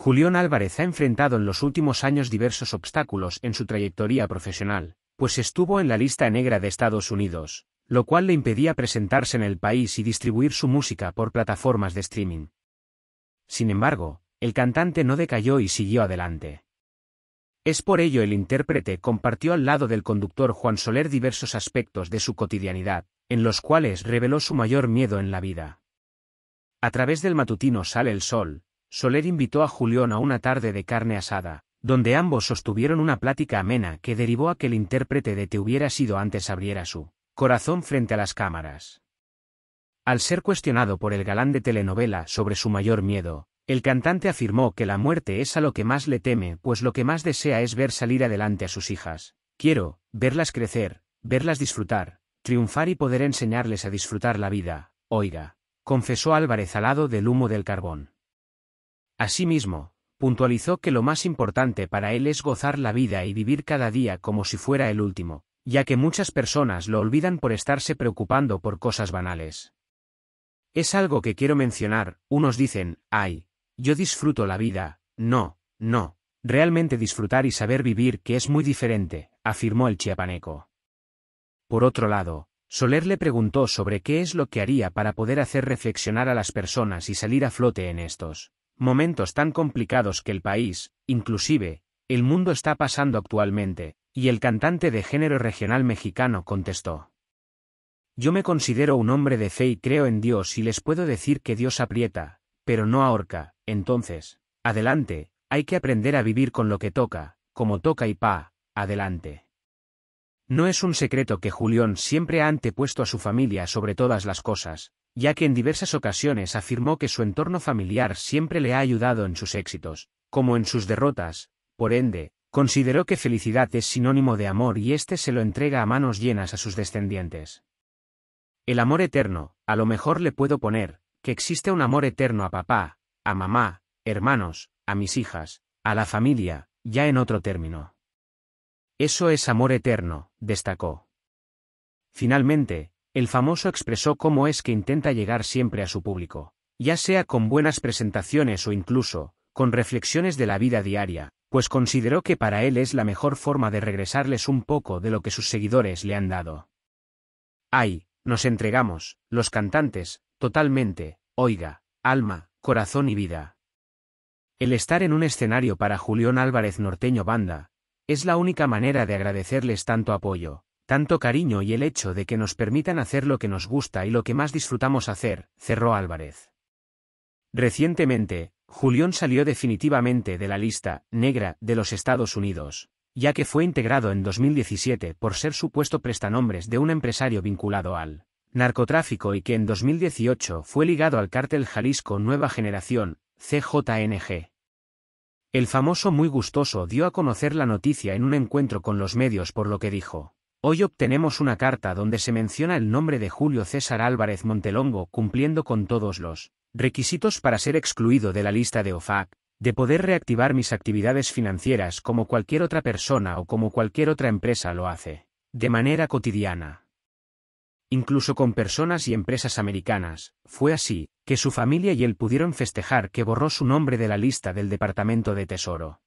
Julián Álvarez ha enfrentado en los últimos años diversos obstáculos en su trayectoria profesional, pues estuvo en la lista negra de Estados Unidos, lo cual le impedía presentarse en el país y distribuir su música por plataformas de streaming. Sin embargo, el cantante no decayó y siguió adelante. Es por ello el intérprete compartió al lado del conductor Juan Soler diversos aspectos de su cotidianidad, en los cuales reveló su mayor miedo en la vida. A través del matutino Sale el Sol, Soler invitó a Julián a una tarde de carne asada, donde ambos sostuvieron una plática amena que derivó a que el intérprete de Te hubiera sido antes abriera su corazón frente a las cámaras. Al ser cuestionado por el galán de telenovela sobre su mayor miedo, el cantante afirmó que la muerte es a lo que más le teme, pues lo que más desea es ver salir adelante a sus hijas. Quiero, verlas crecer, verlas disfrutar, triunfar y poder enseñarles a disfrutar la vida, oiga, confesó Álvarez al lado del humo del carbón. Asimismo, puntualizó que lo más importante para él es gozar la vida y vivir cada día como si fuera el último, ya que muchas personas lo olvidan por estarse preocupando por cosas banales. Es algo que quiero mencionar, unos dicen, ay, yo disfruto la vida, no, no, realmente disfrutar y saber vivir que es muy diferente, afirmó el chiapaneco. Por otro lado, Soler le preguntó sobre qué es lo que haría para poder hacer reflexionar a las personas y salir a flote en estos momentos tan complicados que el país, inclusive, el mundo está pasando actualmente, y el cantante de género regional mexicano contestó. Yo me considero un hombre de fe y creo en Dios y les puedo decir que Dios aprieta, pero no ahorca, entonces, adelante, hay que aprender a vivir con lo que toca, como toca y pa, adelante. No es un secreto que Julián siempre ha antepuesto a su familia sobre todas las cosas, ya que en diversas ocasiones afirmó que su entorno familiar siempre le ha ayudado en sus éxitos, como en sus derrotas, por ende, consideró que felicidad es sinónimo de amor y éste se lo entrega a manos llenas a sus descendientes. El amor eterno, a lo mejor le puedo poner, que existe un amor eterno a papá, a mamá, hermanos, a mis hijas, a la familia, ya en otro término. Eso es amor eterno, destacó. Finalmente, el famoso expresó cómo es que intenta llegar siempre a su público, ya sea con buenas presentaciones o incluso, con reflexiones de la vida diaria, pues consideró que para él es la mejor forma de regresarles un poco de lo que sus seguidores le han dado. Ay, nos entregamos, los cantantes, totalmente, oiga, alma, corazón y vida. El estar en un escenario para Julián Álvarez Norteño Banda, es la única manera de agradecerles tanto apoyo, tanto cariño y el hecho de que nos permitan hacer lo que nos gusta y lo que más disfrutamos hacer, cerró Álvarez. Recientemente, Julián salió definitivamente de la lista negra de los Estados Unidos, ya que fue integrado en 2017 por ser supuesto prestanombres de un empresario vinculado al narcotráfico y que en 2018 fue ligado al cártel Jalisco Nueva Generación, CJNG. El famoso muy gustoso dio a conocer la noticia en un encuentro con los medios por lo que dijo. Hoy obtenemos una carta donde se menciona el nombre de Julio César Álvarez Montelongo cumpliendo con todos los requisitos para ser excluido de la lista de OFAC, de poder reactivar mis actividades financieras como cualquier otra persona o como cualquier otra empresa lo hace, de manera cotidiana incluso con personas y empresas americanas. Fue así, que su familia y él pudieron festejar que borró su nombre de la lista del Departamento de Tesoro.